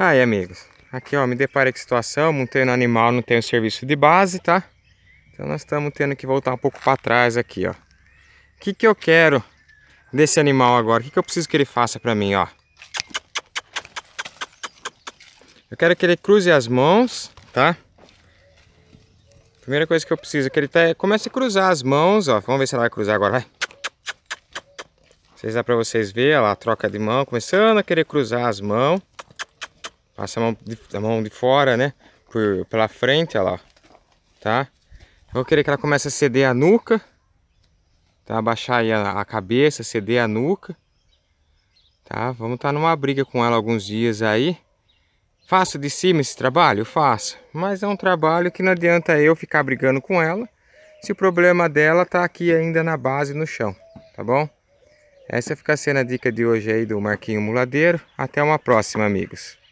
Aí, amigos, aqui ó, me deparei com a situação, montei tenho animal, não tenho serviço de base, tá? Então nós estamos tendo que voltar um pouco para trás aqui, ó. O que que eu quero desse animal agora? O que que eu preciso que ele faça para mim, ó? Eu quero que ele cruze as mãos, tá? Primeira coisa que eu preciso é que ele tá, comece a cruzar as mãos, ó. Vamos ver se ela vai cruzar agora, vai. Vocês dá para vocês verem, ó lá, troca de mão, começando a querer cruzar as mãos. Passa a mão de, a mão de fora, né? Por, pela frente, olha lá. Tá? Eu vou querer que ela comece a ceder a nuca. Tá? Abaixar aí a, a cabeça, ceder a nuca. Tá? Vamos estar tá numa briga com ela alguns dias aí. Faço de cima esse trabalho? Faço. Mas é um trabalho que não adianta eu ficar brigando com ela se o problema dela tá aqui ainda na base, no chão, tá bom? Essa fica sendo a dica de hoje aí do Marquinho Muladeiro. Até uma próxima, amigos.